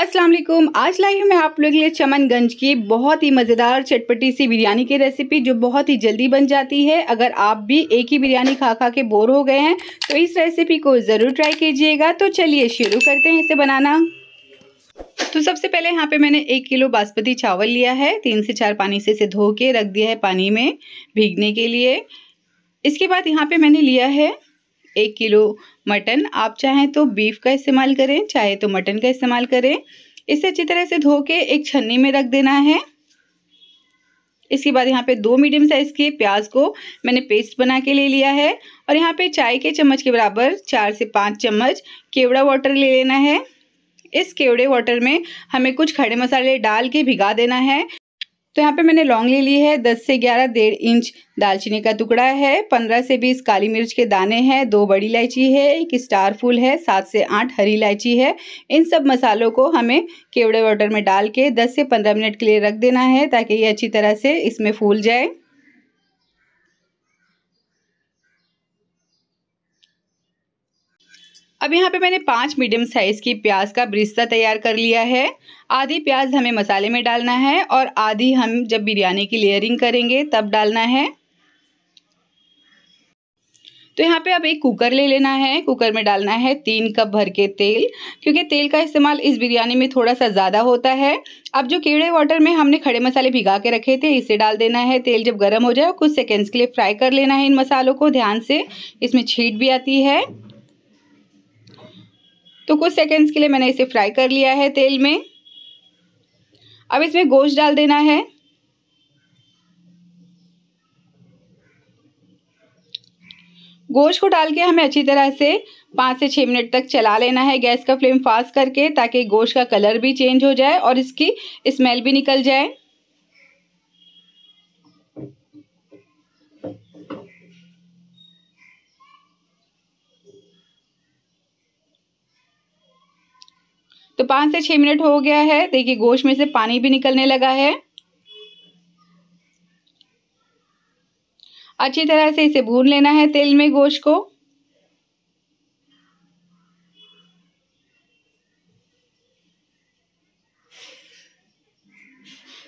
अस्सलाम वालेकुम आज लाई हूँ मैं आप लोगों के लिए चमनगंज की बहुत ही मज़ेदार चटपटी सी बिरयानी की रेसिपी जो बहुत ही जल्दी बन जाती है अगर आप भी एक ही बिरयानी खा खा के बोर हो गए हैं तो इस रेसिपी को ज़रूर ट्राई कीजिएगा तो चलिए शुरू करते हैं इसे बनाना तो सबसे पहले यहाँ पे मैंने एक किलो बासमती चावल लिया है तीन से चार पानी से इसे धो के रख दिया है पानी में भीगने के लिए इसके बाद यहाँ पर मैंने लिया है एक किलो मटन आप चाहें तो बीफ का इस्तेमाल करें चाहे तो मटन का इस्तेमाल करें इसे अच्छी तरह से धो के एक छन्नी में रख देना है इसके बाद यहाँ पे दो मीडियम साइज़ के प्याज को मैंने पेस्ट बना के ले लिया है और यहाँ पे चाय के चम्मच के बराबर चार से पाँच चम्मच केवड़ा वाटर ले लेना है इस केवड़े वाटर में हमें कुछ खड़े मसाले डाल के भिगा देना है तो यहाँ पे मैंने लौंग ले ली है दस से ग्यारह डेढ़ इंच दालचीनी का टुकड़ा है पंद्रह से बीस काली मिर्च के दाने हैं दो बड़ी इलायची है एक स्टार फूल है सात से आठ हरी इलायची है इन सब मसालों को हमें केवड़े वाटर में डाल के दस से पंद्रह मिनट के लिए रख देना है ताकि ये अच्छी तरह से इसमें फूल जाए अब यहाँ पे मैंने पाँच मीडियम साइज़ की प्याज का ब्रिस्ता तैयार कर लिया है आधी प्याज हमें मसाले में डालना है और आधी हम जब बिरयानी की लेयरिंग करेंगे तब डालना है तो यहाँ पे अब एक कुकर ले लेना है कुकर में डालना है तीन कप भर के तेल क्योंकि तेल का इस्तेमाल इस बिरयानी में थोड़ा सा ज़्यादा होता है अब जो कीड़े वाटर में हमने खड़े मसाले भिगा के रखे थे इसे डाल देना है तेल जब गर्म हो जाए कुछ सेकेंड्स के लिए फ्राई कर लेना है इन मसालों को ध्यान से इसमें छीट भी आती है तो कुछ सेकेंड्स के लिए मैंने इसे फ्राई कर लिया है तेल में अब इसमें गोश्त डाल देना है गोश्त को डाल के हमें अच्छी तरह से पाँच से छः मिनट तक चला लेना है गैस का फ्लेम फास्ट करके ताकि गोश्त का कलर भी चेंज हो जाए और इसकी स्मेल भी निकल जाए तो पाँच से छः मिनट हो गया है देखिए गोश्त में से पानी भी निकलने लगा है अच्छी तरह से इसे भून लेना है तेल में गोश्त को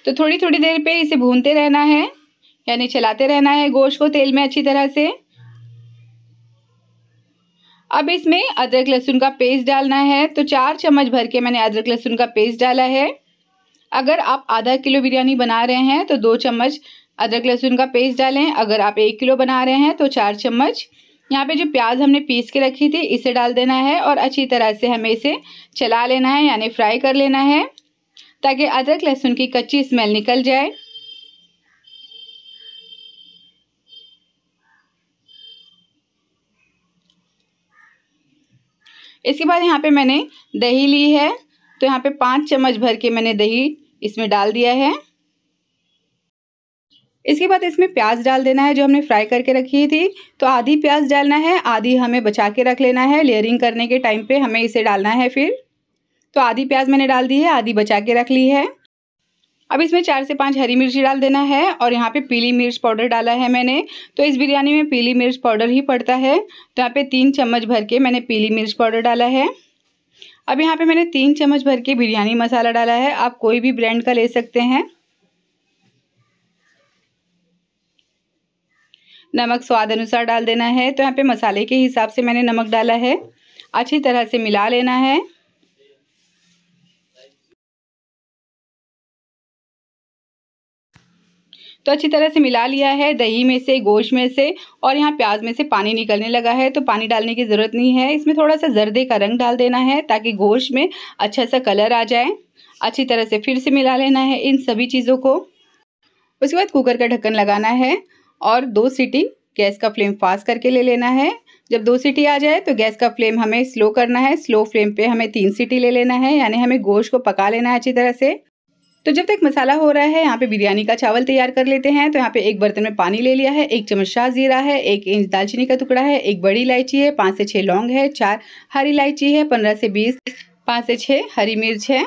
तो थोड़ी थोड़ी देर पे इसे भूनते रहना है यानी चलाते रहना है गोश्त को तेल में अच्छी तरह से अब इसमें अदरक लहसुन का पेस्ट डालना है तो चार चम्मच भर के मैंने अदरक लहसुन का पेस्ट डाला है अगर आप आधा किलो बिरयानी बना रहे हैं तो दो चम्मच अदरक लहसुन का पेस्ट डालें अगर आप एक किलो बना रहे हैं तो चार चम्मच यहाँ पे जो प्याज हमने पीस के रखी थी इसे डाल देना है और अच्छी तरह से हमें इसे चला लेना है यानी फ्राई कर लेना है ताकि अदरक लहसुन की कच्ची स्मेल निकल जाए इसके बाद यहाँ पे मैंने दही ली है तो यहाँ पे पाँच चम्मच भर के मैंने दही इसमें डाल दिया है इसके बाद इसमें प्याज डाल देना है जो हमने फ्राई करके रखी थी तो आधी प्याज डालना है आधी हमें बचा के रख लेना है लेयरिंग करने के टाइम पे हमें इसे डालना है फिर तो आधी प्याज मैंने डाल दी है आधी बचा के रख ली है अब इसमें चार से पाँच हरी मिर्ची डाल देना है और यहाँ पे पीली मिर्च पाउडर डाला है मैंने तो इस बिरयानी में पीली मिर्च पाउडर ही पड़ता है तो यहाँ पे तीन चम्मच भर के मैंने पीली मिर्च पाउडर डाला है अब यहाँ पे मैंने तीन चम्मच भर के बिरयानी मसाला डाला है आप कोई भी ब्रांड का ले सकते हैं नमक स्वाद अनुसार डाल देना है तो यहाँ पे मसाले के हिसाब से मैंने नमक डाला है अच्छी तरह से मिला लेना है तो अच्छी तरह से मिला लिया है दही में से गोश्त में से और यहाँ प्याज में से पानी निकलने लगा है तो पानी डालने की ज़रूरत नहीं है इसमें थोड़ा सा जर्दे का रंग डाल देना है ताकि गोश्त में अच्छा सा कलर आ जाए अच्छी तरह से फिर से मिला लेना है इन सभी चीज़ों को उसके बाद कुकर का ढक्कन लगाना है और दो सीटी गैस का फ्लेम फास्ट करके ले लेना है जब दो सीटी आ जाए तो गैस का फ्लेम हमें स्लो करना है स्लो फ्लेम पे हमें तीन सीटी ले लेना है यानी हमें गोश्त को पका लेना है अच्छी तरह से तो जब तक मसाला हो रहा है यहाँ पे बिरयानी का चावल तैयार कर लेते हैं तो यहाँ पे एक बर्तन में पानी ले लिया है एक चम्मच शाह जीरा है एक इंच दालचीनी का टुकड़ा है एक बड़ी इलायची है पाँच से छः लौंग है चार हरी इलायची है पंद्रह से बीस पाँच से छः हरी मिर्च है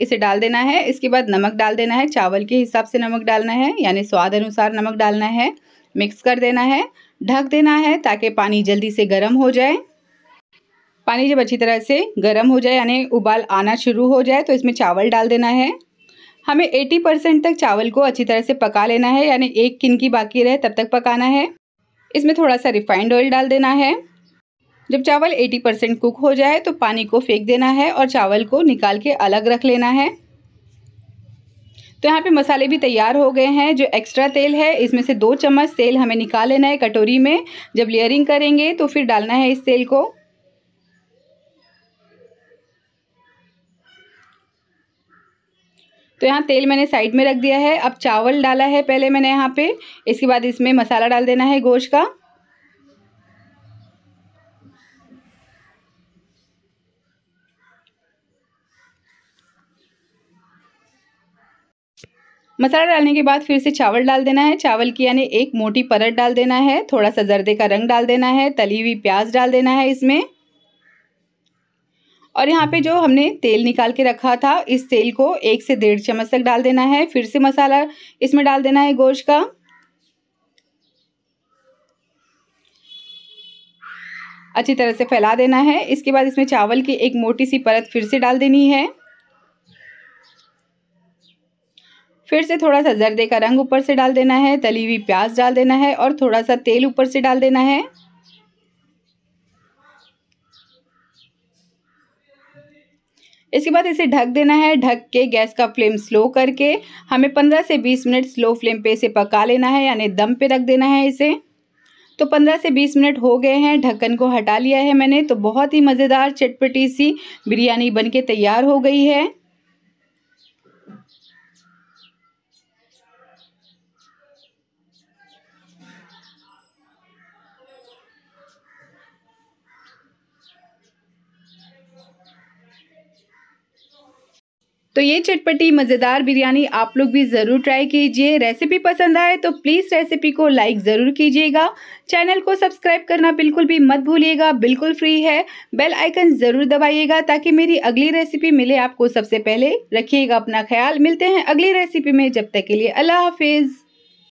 इसे डाल देना है इसके बाद नमक डाल देना है चावल के हिसाब से नमक डालना है यानी स्वाद अनुसार नमक डालना है मिक्स कर देना है ढक देना है ताकि पानी जल्दी से गर्म हो जाए पानी जब अच्छी तरह से गर्म हो जाए यानी उबाल आना शुरू हो जाए तो इसमें चावल डाल देना है हमें 80 परसेंट तक चावल को अच्छी तरह से पका लेना है यानी एक किन की बाकी रहे तब तक पकाना है इसमें थोड़ा सा रिफाइंड ऑयल डाल देना है जब चावल 80 परसेंट कुक हो जाए तो पानी को फेंक देना है और चावल को निकाल के अलग रख लेना है तो यहाँ पे मसाले भी तैयार हो गए हैं जो एक्स्ट्रा तेल है इसमें से दो चम्मच तेल हमें निकाल लेना है कटोरी में जब लेयरिंग करेंगे तो फिर डालना है इस तेल को तो यहाँ तेल मैंने साइड में रख दिया है अब चावल डाला है पहले मैंने यहाँ पे इसके बाद इसमें मसाला डाल देना है गोश्त का मसाला डालने के बाद फिर से चावल डाल देना है चावल की यानी एक मोटी परत डाल देना है थोड़ा सा जर्दे का रंग डाल देना है तली हुई प्याज डाल देना है इसमें और यहाँ पे जो हमने तेल निकाल के रखा था इस तेल को एक से डेढ़ चम्मच तक डाल देना है फिर से मसाला इसमें डाल देना है गोश्त का अच्छी तरह से फैला देना है इसके बाद इसमें चावल की एक मोटी सी परत फिर से डाल देनी है फिर से थोड़ा सा जर्दे का रंग ऊपर से डाल देना है तली हुई प्याज डाल देना है और थोड़ा सा तेल ऊपर से डाल देना है इसके बाद इसे ढक देना है ढक के गैस का फ्लेम स्लो करके हमें 15 से 20 मिनट स्लो फ्लेम पे इसे पका लेना है यानी दम पे रख देना है इसे तो 15 से 20 मिनट हो गए हैं ढक्कन को हटा लिया है मैंने तो बहुत ही मज़ेदार चटपटी सी बिरयानी बनके तैयार हो गई है तो ये चटपटी मज़ेदार बिरयानी आप लोग भी ज़रूर ट्राई कीजिए रेसिपी पसंद आए तो प्लीज़ रेसिपी को लाइक ज़रूर कीजिएगा चैनल को सब्सक्राइब करना बिल्कुल भी मत भूलिएगा बिल्कुल फ्री है बेल आइकन ज़रूर दबाइएगा ताकि मेरी अगली रेसिपी मिले आपको सबसे पहले रखिएगा अपना ख्याल मिलते हैं अगली रेसिपी में जब तक के लिए अल्लाह हाफिज़